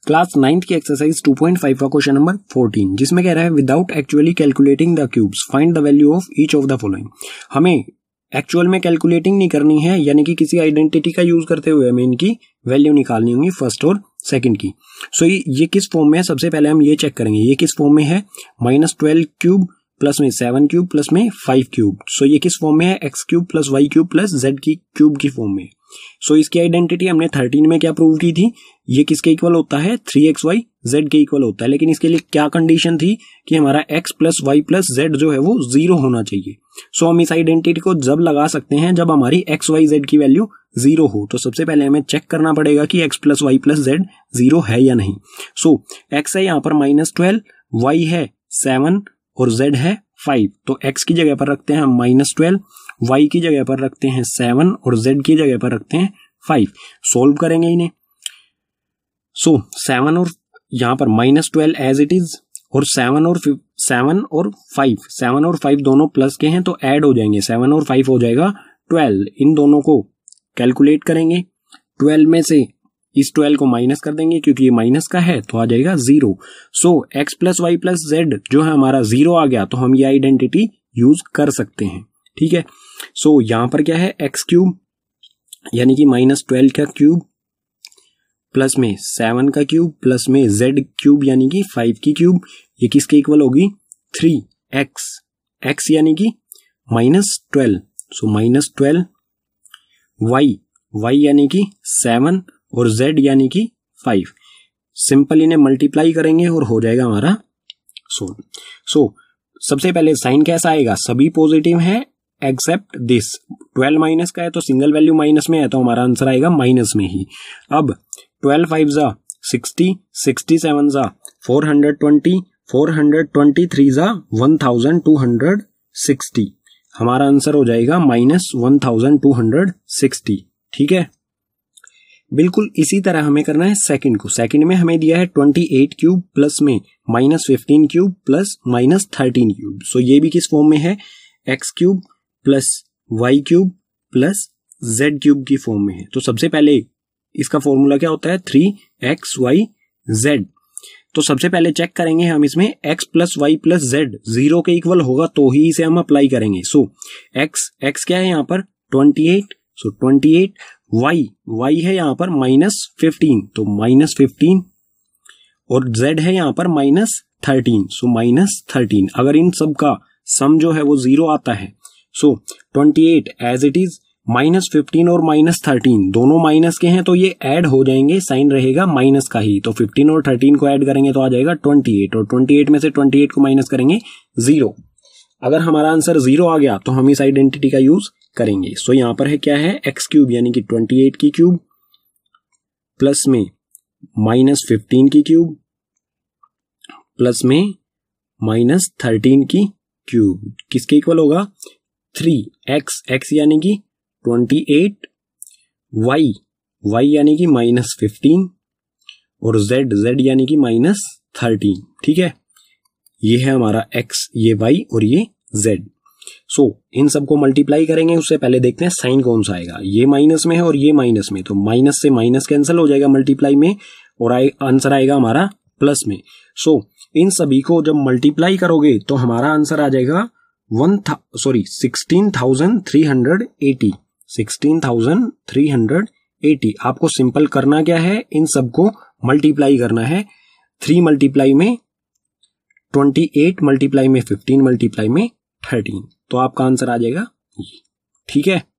class ninth की exercise 2.5 का question number 14 जिसमें कह रहा है without actually calculating the cubes find the value of each of the following हमें एक्चुअल में कैलकुलेटिंग नहीं करनी है यानी कि किसी आइडेंटिटी का यूज करते हुए हमें इनकी वैल्यू निकालनी होगी फर्स्ट और सेकंड की सो so, ये किस फॉर्म में है सबसे पहले हम ये चेक करेंगे ये किस फॉर्म में है माइनस ट्वेल्व क्यूब प्लस में सेवन क्यूब प्लस में फाइव क्यूब सो ये किस फॉर्म में है X cube plus Y cube plus Z की क्यूब की फॉर्म में सो so, इसकी आइडेंटिटी हमने थर्टीन में क्या प्रूव की थी ये किसके इक्वल होता है थ्री एक्स वाई जेड के इक्वल होता है लेकिन इसके लिए क्या कंडीशन थी कि हमारा X plus Y plus Z जो है वो जीरो होना चाहिए सो so, हम इस आइडेंटिटी को जब लगा सकते हैं जब हमारी एक्स वाई जेड की वैल्यू जीरो हो तो सबसे पहले हमें चेक करना पड़ेगा कि X plus Y plus Z zero है या नहीं सो so, एक्स है यहाँ पर माइनस ट्वेल्व वाई है सेवन और z है फाइव तो x की जगह पर रखते हैं हम माइनस ट्वेल्व वाई की जगह पर रखते हैं सेवन और z की जगह पर रखते हैं फाइव सोल्व करेंगे इन्हें सो so, सेवन और यहां पर minus twelve as it is और सेवन और सेवन और फाइव सेवन और फाइव दोनों प्लस के हैं तो ऐड हो जाएंगे सेवन और फाइव हो जाएगा ट्वेल्व इन दोनों को कैलकुलेट करेंगे ट्वेल्व में से इस ट्वेल्व को माइनस कर देंगे क्योंकि ये माइनस का है तो आ जाएगा zero so X plus Y plus Z जो है हमारा जीरो आ गया तो हम ये आइडेंटिटी यूज कर सकते हैं ठीक है सो so, यहां पर क्या है एक्स क्यूब यानी कि माइनस ट्वेल्व का क्यूब प्लस में सेवन का क्यूब प्लस में जेड क्यूब यानी कि फाइव की क्यूब ये किसके इक्वल होगी थ्री एक्स एक्स यानी कि minus twelve so minus twelve Y Y यानी कि सेवन और z यानी कि फाइव सिंपल इन्हें मल्टीप्लाई करेंगे और हो जाएगा हमारा सोल सो so, सबसे पहले साइन कैसा आएगा सभी पॉजिटिव है एक्सेप्ट दिस ट्वेल्व माइनस का है तो सिंगल वैल्यू माइनस में है तो हमारा आंसर आएगा माइनस में ही अब ट्वेल्व फाइव जा सिक्सटी सिक्सटी सेवन जा four hundred twenty four hundred twenty three जा one thousand two hundred sixty हमारा आंसर हो जाएगा minus one thousand two hundred sixty ठीक है बिल्कुल इसी तरह हमें करना है सेकंड को सेकंड में हमें दिया है ट्वेंटी एट क्यूब प्लस में minus fifteen cube plus minus thirteen cube so ये भी किस फॉर्म में है X cube plus Y cube plus Z cube की फॉर्म में है तो सबसे पहले इसका फॉर्मूला क्या होता है थ्री एक्स वाई जेड तो सबसे पहले चेक करेंगे हम इसमें x plus Y plus Z zero के इक्वल होगा तो ही इसे हम अप्लाई करेंगे सो so, x x क्या है यहाँ पर 28 सो so 28 वाई वाई है यहां पर माइनस फिफ्टीन तो माइनस फिफ्टीन और जेड है यहाँ पर minus thirteen so minus thirteen अगर इन सब का सम जो है वो जीरो आता है so twenty eight as it is minus fifteen और माइनस थर्टीन दोनों माइनस के हैं तो ये ऐड हो जाएंगे साइन रहेगा माइनस का ही तो फिफ्टीन और थर्टीन को ऐड करेंगे तो आ जाएगा ट्वेंटी एट और ट्वेंटी एट में से ट्वेंटी एट को माइनस करेंगे जीरो अगर हमारा आंसर जीरो आ गया तो हम इस आइडेंटिटी का यूज करेंगे सो यहां पर है क्या है एक्स क्यूब यानी कि ट्वेंटी एट की क्यूब प्लस में माइनस फिफ्टीन की क्यूब प्लस में माइनस थर्टीन की क्यूब किसके इक्वल होगा थ्री एक्स एक्स यानी कि ट्वेंटी एट वाई वाई यानी कि माइनस फिफ्टीन और जेड जेड यानी कि माइनस थर्टीन ठीक है ये है हमारा एक्स ये वाई और ये जेड सो so, इन सबको मल्टीप्लाई करेंगे उससे पहले देखते हैं साइन कौन सा आएगा ये माइनस में है और ये माइनस में तो माइनस से माइनस कैंसिल हो जाएगा मल्टीप्लाई में और आए, आंसर आएगा हमारा प्लस में सो so, इन सभी को जब मल्टीप्लाई करोगे तो हमारा आंसर आ जाएगा one sorry sixteen thousand three hundred eighty sixteen thousand three hundred eighty आपको सिंपल करना क्या है इन सबको मल्टीप्लाई करना है थ्री मल्टीप्लाई में ट्वेंटी एट मल्टीप्लाई में फिफ्टीन मल्टीप्लाई में थर्टीन तो आपका आंसर आ जाएगा ये ठीक है